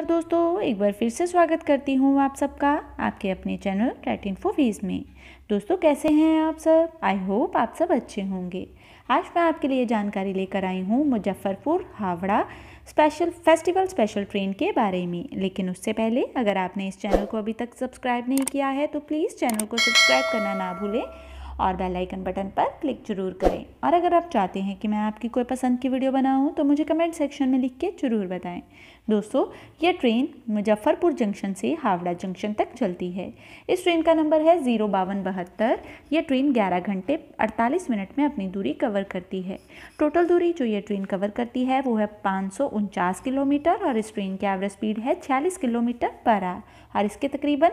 नमस्कार दोस्तों एक बार फिर से स्वागत करती हूँ आप सबका आपके अपने चैनल टेट इन्फो फीस में दोस्तों कैसे हैं आप सब आई होप आप सब अच्छे होंगे आज मैं आपके लिए जानकारी लेकर आई हूँ Muzaffarpur Howrah special festival special train के बारे में लेकिन उससे पहले अगर आपने इस चैनल को अभी तक सब्सक्राइब नहीं किया है तो प्लीज़ चैनल को सब्सक्राइब करना ना भूलें और बेल आइकन बटन पर क्लिक जरूर करें और अगर आप चाहते हैं कि मैं आपकी कोई पसंद की वीडियो बनाऊं तो मुझे कमेंट सेक्शन में लिख के ज़रूर बताएं दोस्तों यह ट्रेन मुजफ्फरपुर जंक्शन से हावड़ा जंक्शन तक चलती है इस ट्रेन का नंबर है ज़ीरो बावन बहत्तर यह ट्रेन ग्यारह घंटे अड़तालीस मिनट में अपनी दूरी कवर करती है टोटल दूरी जो ये ट्रेन कवर करती है वो है पाँच किलोमीटर और इस ट्रेन की एवरेज स्पीड है छियालीस किलोमीटर पर आर और इसके तकरीबन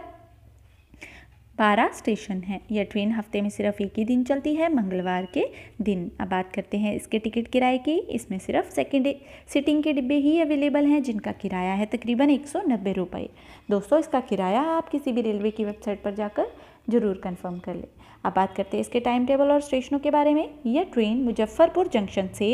पारा स्टेशन है यह ट्रेन हफ्ते में सिर्फ एक ही दिन चलती है मंगलवार के दिन अब बात करते हैं इसके टिकट किराए की इसमें सिर्फ सेकेंड सिटिंग के डिब्बे ही अवेलेबल हैं जिनका किराया है तकरीबन एक सौ नब्बे रुपये दोस्तों इसका किराया आप किसी भी रेलवे की वेबसाइट पर जाकर ज़रूर कंफर्म कर लें अब बात करते हैं इसके टाइम टेबल और स्टेशनों के बारे में यह ट्रेन मुजफ्फरपुर जंक्शन से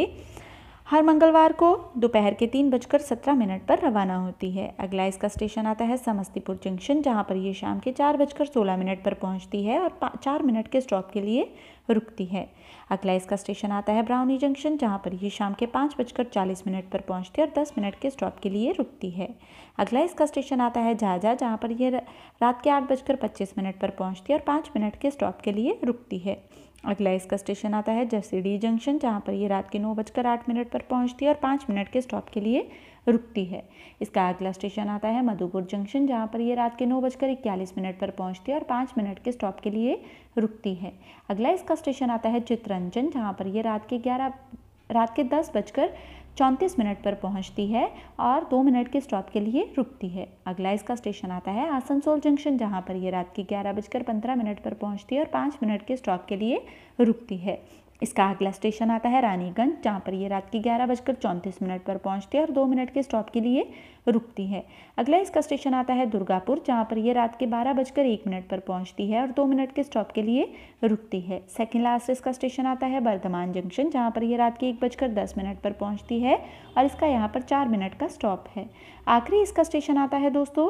हर मंगलवार को दोपहर के तीन बजकर सत्रह मिनट पर रवाना होती है अगला इसका स्टेशन आता है समस्तीपुर जंक्शन जहां पर ये शाम के चार बजकर सोलह मिनट पर पहुंचती है और चार मिनट के स्टॉप के लिए रुकती है अगला इसका स्टेशन आता है ब्राउनी जंक्शन जहां पर ये शाम के पाँच बजकर चालीस मिनट पर पहुँचती है और दस मिनट के स्टॉप के लिए रुकती है अगला इसका स्टेशन आता है झाझा जहाँ पर यह रात के आठ बजकर पच्चीस मिनट पर पहुँचती है और पाँच मिनट के स्टॉप के लिए रुकती है अगला इसका स्टेशन आता है जसीडी जंक्शन जहाँ पर ये रात के नौ बजकर आठ मिनट पर पहुँचती है और पाँच मिनट के स्टॉप के लिए रुकती है इसका अगला स्टेशन आता है मधुपुर जंक्शन जहाँ पर ये रात के नौ बजकर इक्यालीस मिनट पर पहुँचती है और पाँच मिनट के स्टॉप के लिए रुकती है अगला इसका स्टेशन आता है चित्रंजन जहाँ पर ये रात के ग्यारह रात के दस बजकर चौंतीस मिनट पर पहुंचती है और दो मिनट के स्टॉप के लिए रुकती है अगला इसका स्टेशन आता है आसनसोल जंक्शन जहां पर यह रात की ग्यारह बजकर पंद्रह मिनट पर पहुंचती है और पाँच मिनट के स्टॉप के लिए रुकती है इसका अगला स्टेशन आता है रानीगंज जहाँ पर ये रात के ग्यारह बजकर चौंतीस मिनट पर पहुँचती है और दो मिनट के स्टॉप के लिए रुकती है अगला इसका स्टेशन आता है दुर्गापुर जहाँ पर ये रात के बारह बजकर एक मिनट पर पहुँचती है और दो मिनट के स्टॉप के लिए रुकती है सेकेंड लास्ट इसका स्टेशन आता है बर्धमान जंक्शन जहाँ पर यह रात के एक बजकर दस मिनट पर पहुँचती है और इसका यहाँ पर चार मिनट का स्टॉप है आखिरी इसका स्टेशन आता है दोस्तों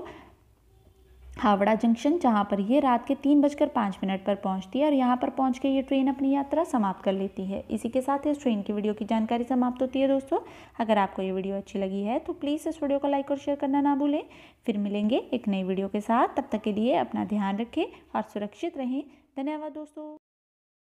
हावड़ा जंक्शन जहाँ पर ये रात के तीन बजकर पाँच मिनट पर पहुँचती है और यहाँ पर पहुँच के ये ट्रेन अपनी यात्रा समाप्त कर लेती है इसी के साथ इस ट्रेन की वीडियो की जानकारी समाप्त होती है दोस्तों अगर आपको ये वीडियो अच्छी लगी है तो प्लीज़ इस वीडियो को लाइक और शेयर करना ना भूलें फिर मिलेंगे एक नई वीडियो के साथ तब तक के लिए अपना ध्यान रखें और सुरक्षित रहें धन्यवाद दोस्तों